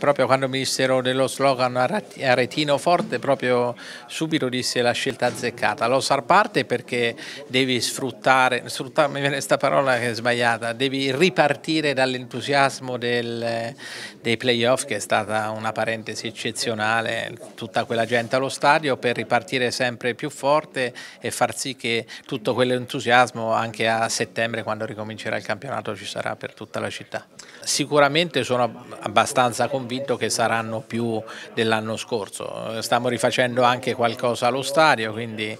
Proprio quando mi dissero dello slogan Aretino Forte, proprio subito disse la scelta azzeccata. Lo SAR parte perché devi sfruttare, sfruttare mi viene questa parola che è sbagliata, devi ripartire dall'entusiasmo dei playoff che è stata una parentesi eccezionale, tutta quella gente allo stadio per ripartire sempre più forte e far sì che tutto quell'entusiasmo anche a settembre quando ricomincerà il campionato ci sarà per tutta la città. Sicuramente sono abbastanza convinto convinto che saranno più dell'anno scorso. Stiamo rifacendo anche qualcosa allo stadio, quindi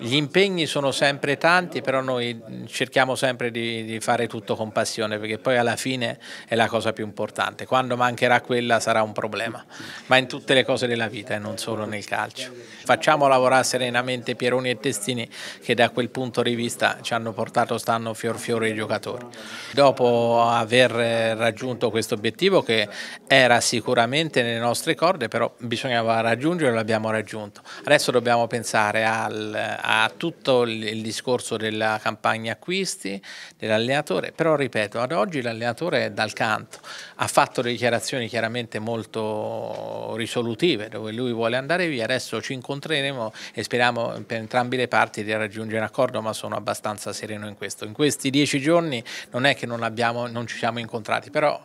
gli impegni sono sempre tanti, però noi cerchiamo sempre di, di, fare tutto con passione, perché poi alla fine è la cosa più importante. Quando mancherà quella sarà un problema, ma in tutte le cose della vita e non solo nel calcio. Facciamo lavorare serenamente Pieroni e Testini, che da quel punto di vista ci hanno portato stanno fior fiore i giocatori. Dopo aver raggiunto questo obiettivo, che era sicuramente nelle nostre corde, però bisognava raggiungerlo e l'abbiamo raggiunto. Adesso dobbiamo pensare al, a tutto il, il discorso della campagna acquisti, dell'allenatore, però ripeto, ad oggi l'allenatore è dal canto, ha fatto dichiarazioni chiaramente molto risolutive dove lui vuole andare via, adesso ci incontreremo e speriamo per entrambi le parti di raggiungere un accordo, ma sono abbastanza sereno in questo. In questi dieci giorni non è che non, abbiamo, non ci siamo incontrati, però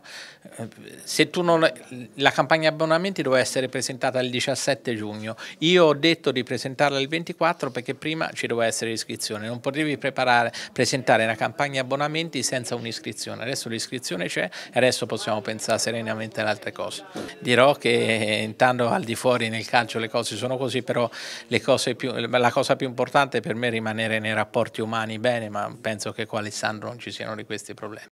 eh, se tu non, la campagna abbonamenti doveva essere presentata il 17 giugno. Io ho detto di presentarla il 24 perché prima ci doveva essere l'iscrizione. Non potevi presentare una campagna abbonamenti senza un'iscrizione. Adesso l'iscrizione c'è e adesso possiamo pensare serenamente ad altre cose. Dirò che eh, intanto al di fuori nel calcio le cose sono così, però più, la cosa più importante per me è rimanere nei rapporti umani bene, ma penso che con Alessandro non ci siano di questi problemi.